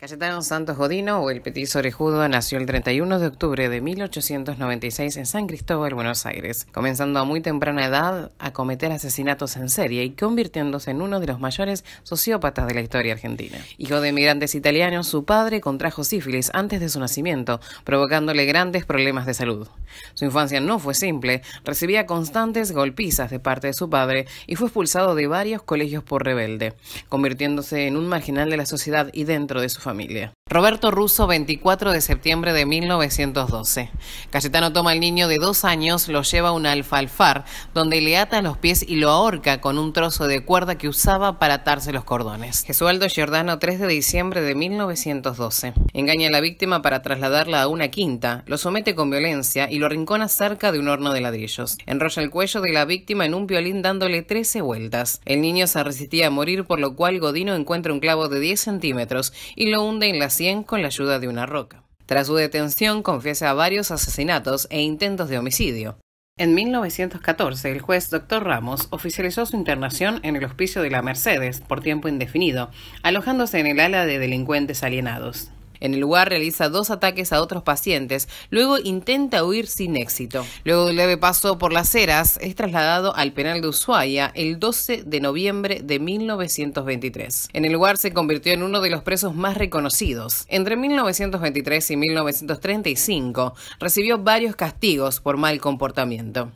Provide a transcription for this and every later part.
Cayetano Santos Godino o el Petit Orejudo nació el 31 de octubre de 1896 en San Cristóbal, Buenos Aires, comenzando a muy temprana edad a cometer asesinatos en serie y convirtiéndose en uno de los mayores sociópatas de la historia argentina. Hijo de inmigrantes italianos, su padre contrajo sífilis antes de su nacimiento, provocándole grandes problemas de salud. Su infancia no fue simple, recibía constantes golpizas de parte de su padre y fue expulsado de varios colegios por rebelde, convirtiéndose en un marginal de la sociedad y dentro de su familia familia. Roberto Russo, 24 de septiembre de 1912. Cayetano toma al niño de dos años, lo lleva a un alfalfar, donde le ata los pies y lo ahorca con un trozo de cuerda que usaba para atarse los cordones. Gesualdo Giordano, 3 de diciembre de 1912. Engaña a la víctima para trasladarla a una quinta, lo somete con violencia y lo arrincona cerca de un horno de ladrillos. Enrolla el cuello de la víctima en un violín dándole 13 vueltas. El niño se resistía a morir, por lo cual Godino encuentra un clavo de 10 centímetros y lo hunde en la con la ayuda de una roca. Tras su detención confiesa varios asesinatos e intentos de homicidio. En 1914, el juez Dr. Ramos oficializó su internación en el hospicio de la Mercedes por tiempo indefinido, alojándose en el ala de delincuentes alienados. En el lugar realiza dos ataques a otros pacientes, luego intenta huir sin éxito. Luego de un leve paso por las eras, es trasladado al penal de Ushuaia el 12 de noviembre de 1923. En el lugar se convirtió en uno de los presos más reconocidos. Entre 1923 y 1935 recibió varios castigos por mal comportamiento.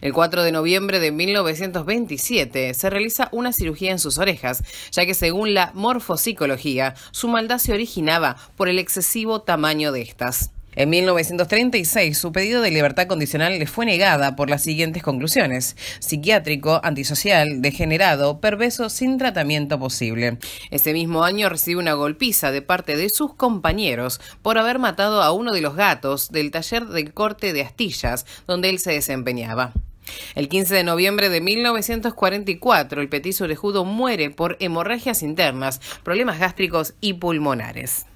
El 4 de noviembre de 1927 se realiza una cirugía en sus orejas, ya que según la morfopsicología, su maldad se originaba por el excesivo tamaño de estas. En 1936, su pedido de libertad condicional le fue negada por las siguientes conclusiones. Psiquiátrico, antisocial, degenerado, perverso, sin tratamiento posible. Ese mismo año recibe una golpiza de parte de sus compañeros por haber matado a uno de los gatos del taller de corte de astillas donde él se desempeñaba. El 15 de noviembre de 1944, el petiso judo muere por hemorragias internas, problemas gástricos y pulmonares.